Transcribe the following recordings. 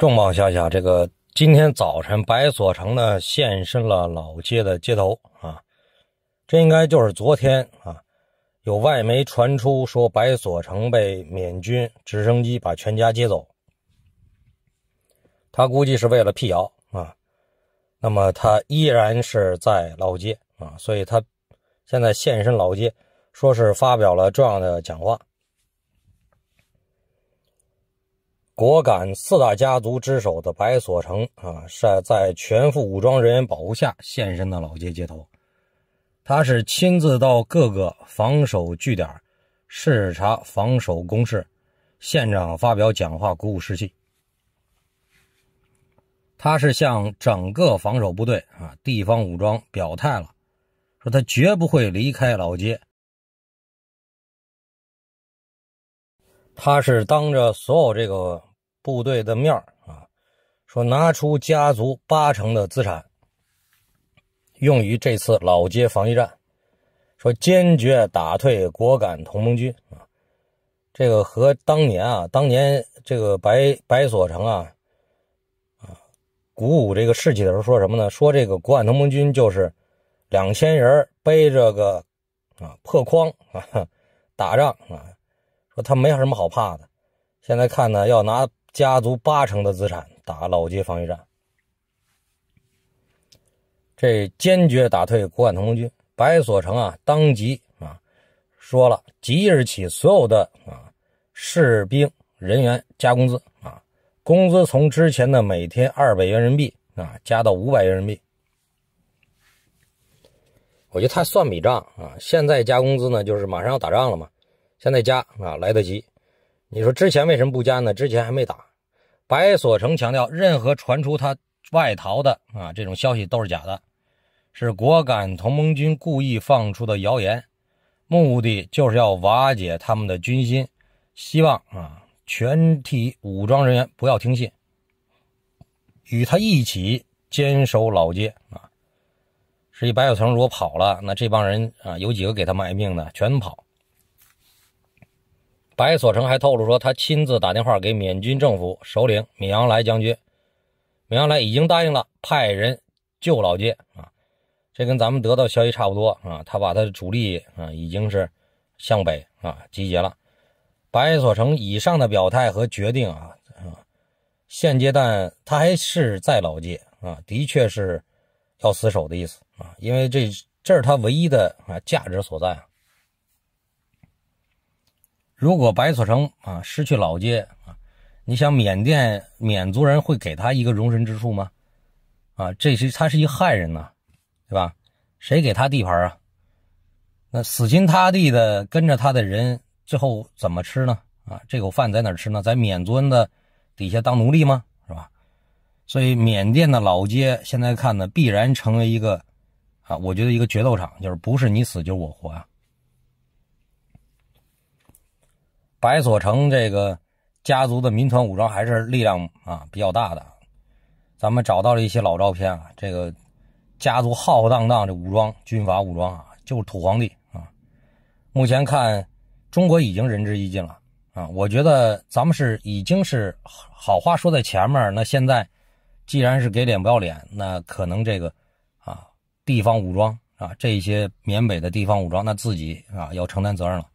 重磅消息啊！这个今天早晨，白所成呢现身了老街的街头啊。这应该就是昨天啊，有外媒传出说白所成被缅军直升机把全家接走，他估计是为了辟谣啊。那么他依然是在老街啊，所以他现在现身老街，说是发表了重要的讲话。果敢四大家族之首的白所成啊，是在全副武装人员保护下现身的老街街头，他是亲自到各个防守据点视察防守工事，县长发表讲话鼓舞士气，他是向整个防守部队啊地方武装表态了，说他绝不会离开老街，他是当着所有这个。部队的面啊，说拿出家族八成的资产用于这次老街防御战，说坚决打退果敢同盟军啊。这个和当年啊，当年这个白白所成啊啊，鼓舞这个士气的时候说什么呢？说这个果敢同盟军就是两千人背着个啊破筐啊 打仗啊，说他没有什么好怕的。现在看呢，要拿。家族八成的资产打老街防御战，这坚决打退国汉同盟军。白所成啊，当即啊说了，即日起所有的啊士兵人员加工资啊，工资从之前的每天二百元人民币啊加到五百元人民币。我觉得他算笔账啊，现在加工资呢，就是马上要打仗了嘛，现在加啊来得及。你说之前为什么不加呢？之前还没打。白所成强调，任何传出他外逃的啊这种消息都是假的，是果敢同盟军故意放出的谣言，目的就是要瓦解他们的军心，希望啊全体武装人员不要听信，与他一起坚守老街啊。所以白小成如果跑了，那这帮人啊有几个给他卖命的，全跑。白所成还透露说，他亲自打电话给缅军政府首领米昂莱将军，米昂莱已经答应了派人救老街啊。这跟咱们得到消息差不多啊。他把他的主力啊，已经是向北啊集结了。白所成以上的表态和决定啊啊，现阶段他还是在老街啊，的确是要死守的意思啊，因为这这是他唯一的啊价值所在啊。如果白所成啊失去老街啊，你想缅甸缅族人会给他一个容身之处吗？啊，这是他是一个汉人呐，对吧？谁给他地盘啊？那死心塌地的跟着他的人最后怎么吃呢？啊，这口饭在哪吃呢？在缅族人的底下当奴隶吗？是吧？所以缅甸的老街现在看呢，必然成为一个啊，我觉得一个决斗场，就是不是你死就是我活啊。白所成这个家族的民团武装还是力量啊比较大的，咱们找到了一些老照片啊，这个家族浩浩荡荡的武装军阀武装啊，就是土皇帝啊。目前看，中国已经仁至义尽了啊。我觉得咱们是已经是好话说在前面，那现在既然是给脸不要脸，那可能这个啊地方武装啊这些缅北的地方武装，那自己啊要承担责任了。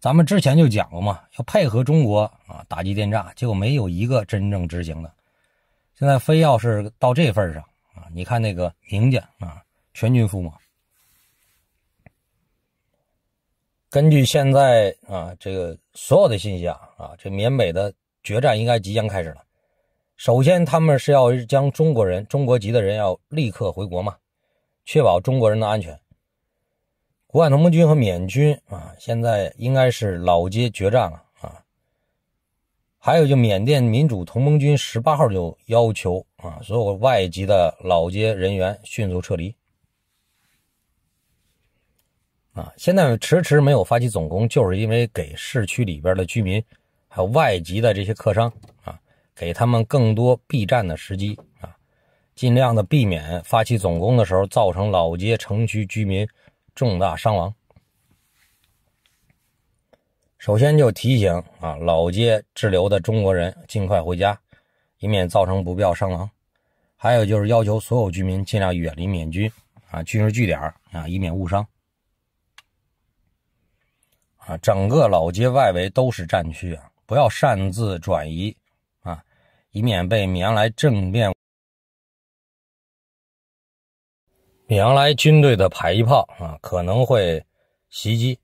咱们之前就讲过嘛，要配合中国啊打击电诈，结果没有一个真正执行的。现在非要是到这份上啊，你看那个宁家啊全军覆没。根据现在啊这个所有的信息啊啊，这缅北的决战应该即将开始了。首先，他们是要将中国人、中国籍的人要立刻回国嘛，确保中国人的安全。果敢同盟军和缅军啊，现在应该是老街决战了啊。还有，就缅甸民主同盟军十八号就要求啊，所有外籍的老街人员迅速撤离啊。现在迟迟没有发起总攻，就是因为给市区里边的居民还有外籍的这些客商啊，给他们更多避战的时机啊，尽量的避免发起总攻的时候造成老街城区居民。重大伤亡。首先就提醒啊，老街滞留的中国人尽快回家，以免造成不必要伤亡。还有就是要求所有居民尽量远离缅军啊，军事据点啊，以免误伤。啊，整个老街外围都是战区啊，不要擅自转移啊，以免被缅来政变。原来军队的迫击炮啊，可能会袭击。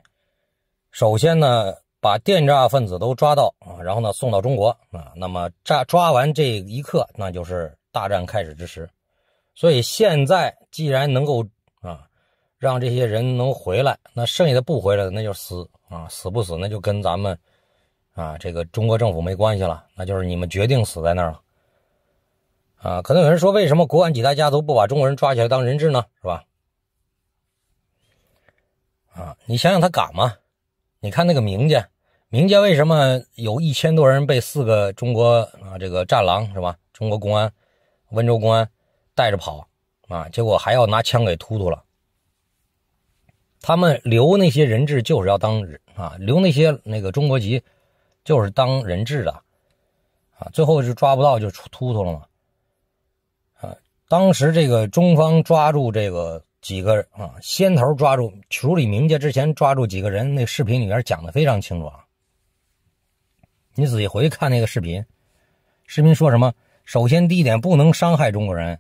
首先呢，把电诈分子都抓到啊，然后呢，送到中国啊。那么抓抓完这一刻，那就是大战开始之时。所以现在既然能够啊，让这些人能回来，那剩下的不回来的，那就死啊，死不死那就跟咱们啊这个中国政府没关系了，那就是你们决定死在那儿了。啊，可能有人说，为什么国安几大家族不把中国人抓起来当人质呢？是吧？啊，你想想他敢吗？你看那个明家，明家为什么有一千多人被四个中国啊这个战狼是吧？中国公安、温州公安带着跑啊，结果还要拿枪给突突了。他们留那些人质就是要当啊，留那些那个中国籍就是当人质的啊，最后是抓不到就突突了嘛。当时这个中方抓住这个几个啊，先头抓住处理明家之前抓住几个人，那视频里面讲的非常清楚。啊。你仔细回去看那个视频，视频说什么？首先，第一点不能伤害中国人，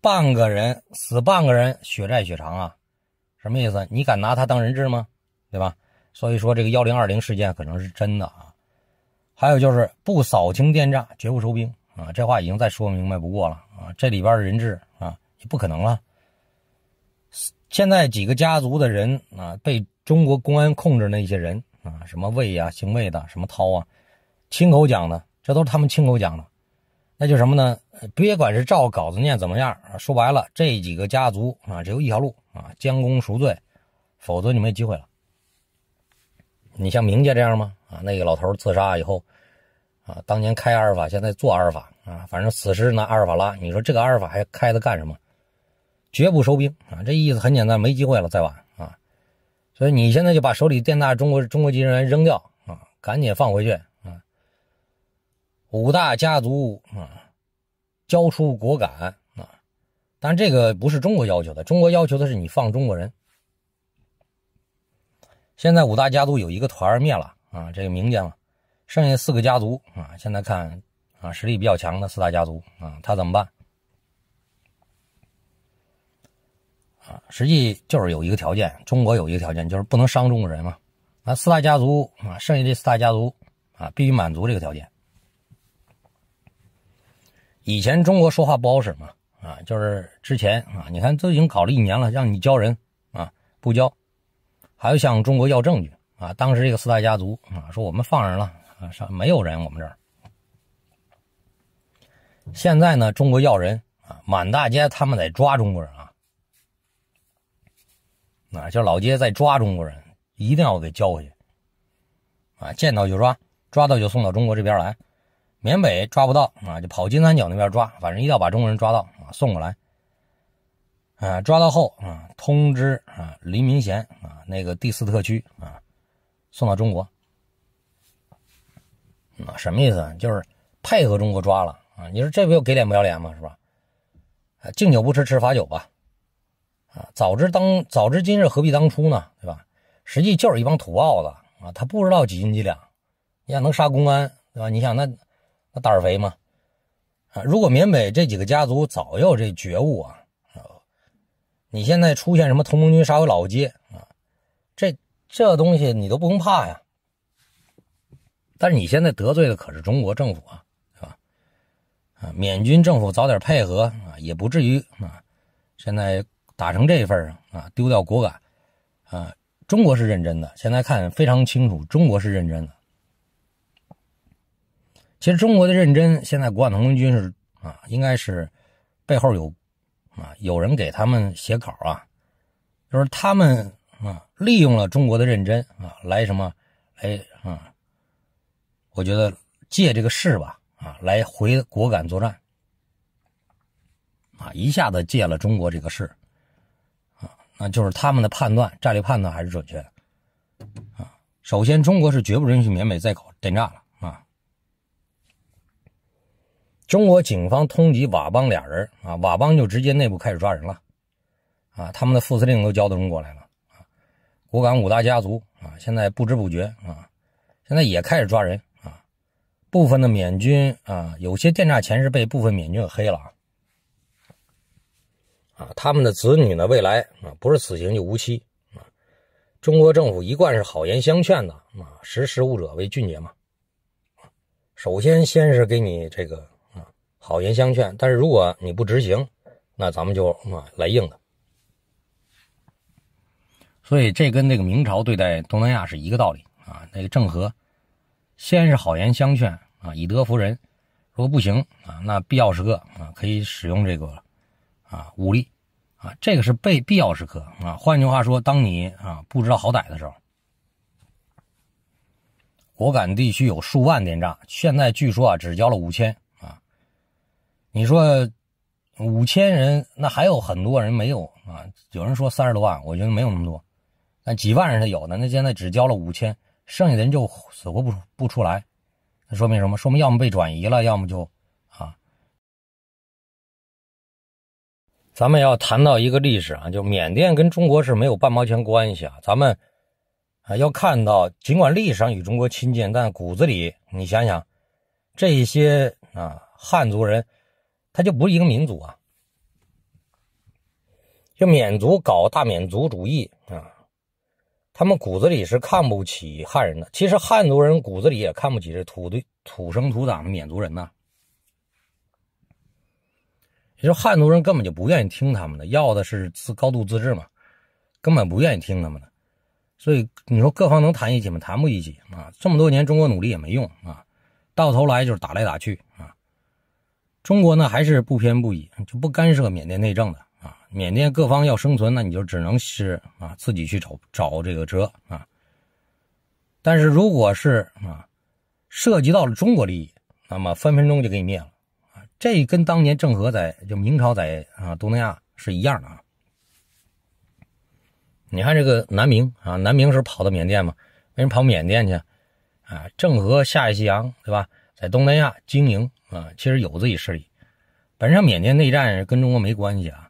半个人死，半个人血债血偿啊，什么意思？你敢拿他当人质吗？对吧？所以说这个幺零二零事件可能是真的啊。还有就是不扫清电诈，绝不收兵。啊，这话已经再说明白不过了啊！这里边的人质啊，也不可能了。现在几个家族的人啊，被中国公安控制那些人啊，什么魏啊、姓魏的，什么涛啊，亲口讲的，这都是他们亲口讲的。那就什么呢？别管是照稿子念怎么样，说白了，这几个家族啊，只有一条路啊，将功赎罪，否则你没机会了。你像明家这样吗？啊，那个老头自杀以后。啊，当年开阿尔法，现在做阿尔法啊，反正死时拿阿尔法拉，你说这个阿尔法还开它干什么？绝不收兵啊！这意思很简单，没机会了，再晚啊，所以你现在就把手里电大中国中国籍人员扔掉啊，赶紧放回去啊。五大家族啊，交出国杆啊，但这个不是中国要求的，中国要求的是你放中国人。现在五大家族有一个团灭了啊，这个民间了。剩下四个家族啊，现在看啊，实力比较强的四大家族啊，他怎么办？啊，实际就是有一个条件，中国有一个条件，就是不能伤中国人嘛。啊，四大家族啊，剩下这四大家族啊，必须满足这个条件。以前中国说话不好使嘛？啊，就是之前啊，你看都已经搞了一年了，让你交人啊，不交，还要向中国要证据啊。当时这个四大家族啊，说我们放人了。啊，上没有人，我们这儿。现在呢，中国要人啊，满大街他们在抓中国人啊，啊，就老街在抓中国人，一定要给交回去。啊，见到就抓，抓到就送到中国这边来。缅北抓不到啊，就跑金三角那边抓，反正一定要把中国人抓到啊，送过来。啊，抓到后啊，通知啊林明贤啊那个第四特区啊，送到中国。啊，什么意思就是配合中国抓了啊！你说这不又给脸不要脸吗？是吧？敬酒不吃吃罚酒吧！啊，早知当早知今日何必当初呢？对吧？实际就是一帮土包子啊，他不知道几斤几两。你想能杀公安对吧？你想那那胆儿肥吗？啊！如果缅北这几个家族早有这觉悟啊，你现在出现什么同盟军杀回老街啊，这这东西你都不用怕呀。但是你现在得罪的可是中国政府啊，是吧？啊，缅军政府早点配合啊，也不至于啊，现在打成这份上啊，丢掉果敢啊。中国是认真的，现在看非常清楚，中国是认真的。其实中国的认真，现在果同盟军是啊，应该是背后有啊，有人给他们写稿啊，就是他们啊，利用了中国的认真啊，来什么？来啊。我觉得借这个势吧，啊，来回果敢作战，啊，一下子借了中国这个势，啊，那就是他们的判断，战略判断还是准确的，啊，首先中国是绝不允许缅北再搞电诈了，啊，中国警方通缉佤邦俩人，啊，佤邦就直接内部开始抓人了，啊，他们的副司令都交到中国来了，啊，果敢五大家族，啊，现在不知不觉，啊，现在也开始抓人。部分的缅军啊，有些电诈钱是被部分缅军给黑了啊！啊，他们的子女呢，未来啊，不是死刑就无期啊！中国政府一贯是好言相劝的啊，识时务者为俊杰嘛。首先先是给你这个啊，好言相劝，但是如果你不执行，那咱们就啊来硬的。所以这跟那个明朝对待东南亚是一个道理啊。那个郑和先是好言相劝。啊，以德服人，如果不行啊，那必要时刻啊，可以使用这个啊武力啊，这个是被必要时刻啊。换句话说，当你啊不知道好歹的时候，果敢地区有数万电诈，现在据说啊只交了五千啊。你说五千人，那还有很多人没有啊？有人说三十多万，我觉得没有那么多，那几万人是有的。那现在只交了五千，剩下的人就死活不不出来。说明什么？说明要么被转移了，要么就，啊。咱们要谈到一个历史啊，就缅甸跟中国是没有半毛钱关系啊。咱们啊要看到，尽管历史上与中国亲近，但骨子里你想想，这些啊汉族人，他就不是一个民族啊。就缅族搞大缅族主义。他们骨子里是看不起汉人的，其实汉族人骨子里也看不起这土对土生土长的缅族人呐。你说汉族人根本就不愿意听他们的，要的是自高度自治嘛，根本不愿意听他们的。所以你说各方能谈一起吗？谈不一起啊！这么多年中国努力也没用啊，到头来就是打来打去啊。中国呢还是不偏不倚，就不干涉缅甸内政的。缅甸各方要生存，那你就只能是啊自己去找找这个辙啊。但是如果是啊涉及到了中国利益，那么分分钟就给你灭了啊！这跟当年郑和在就明朝在啊东南亚是一样的啊。你看这个南明啊，南明是跑到缅甸嘛，为什么跑缅甸去啊？郑和下西洋对吧，在东南亚经营啊，其实有自己势力。本身缅甸内战跟中国没关系啊。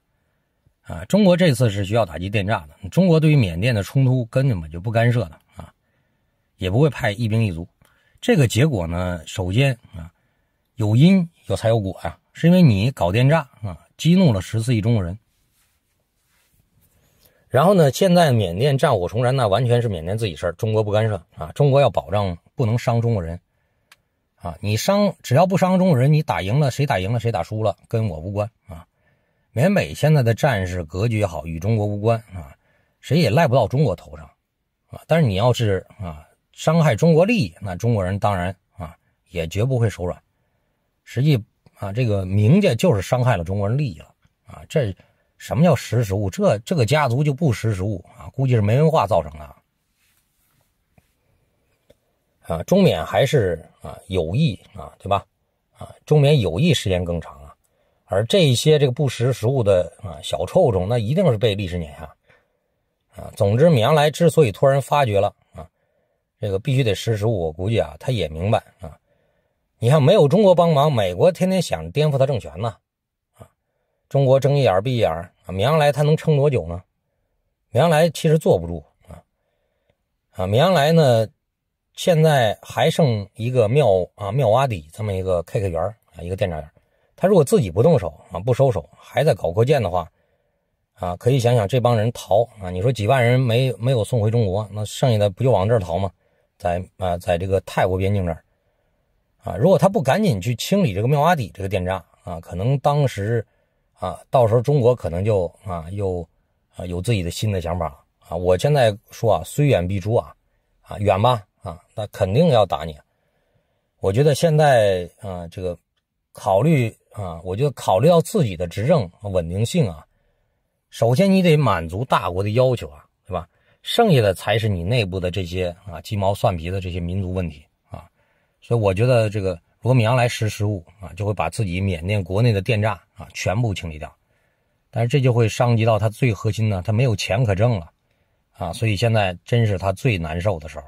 啊，中国这次是需要打击电诈的。中国对于缅甸的冲突根本就不干涉的啊，也不会派一兵一卒。这个结果呢，首先啊，有因有才有果呀，是因为你搞电诈啊，激怒了十四亿中国人。然后呢，现在缅甸战火重燃，那完全是缅甸自己事儿，中国不干涉啊。中国要保障不能伤中国人啊，你伤只要不伤中国人，你打赢了谁打赢了谁打输了跟我无关啊。缅北现在的战事格局也好，与中国无关啊，谁也赖不到中国头上啊。但是你要是啊伤害中国利益，那中国人当然啊也绝不会手软。实际啊，这个明家就是伤害了中国人利益了啊。这什么叫识时务？这这个家族就不识时务啊，估计是没文化造成的啊。中缅还是啊友谊啊，对吧？啊，中缅友谊时间更长。而这些这个不识时务的啊小臭虫，那一定是被历史碾压啊！总之，米阳来之所以突然发觉了啊，这个必须得识时务。我估计啊，他也明白啊。你看，没有中国帮忙，美国天天想颠覆他政权呢啊！中国睁一眼闭一眼，米阳来他能撑多久呢？米阳来其实坐不住啊！啊，米阳来呢，现在还剩一个庙啊庙洼底这么一个开开园啊一个店长员。他如果自己不动手啊，不收手，还在搞扩建的话，啊，可以想想这帮人逃啊！你说几万人没没有送回中国，那剩下的不就往这儿逃吗？在啊，在这个泰国边境这儿啊！如果他不赶紧去清理这个妙瓦底这个电诈啊，可能当时啊，到时候中国可能就啊，又啊有自己的新的想法啊！我现在说啊，虽远必诛啊！啊，远吧啊，那肯定要打你！我觉得现在啊，这个。考虑啊，我觉得考虑到自己的执政稳定性啊，首先你得满足大国的要求啊，是吧？剩下的才是你内部的这些啊鸡毛蒜皮的这些民族问题啊。所以我觉得这个罗米昂来识时务啊，就会把自己缅甸国内的电诈啊全部清理掉，但是这就会伤及到他最核心呢，他没有钱可挣了啊，所以现在真是他最难受的时候。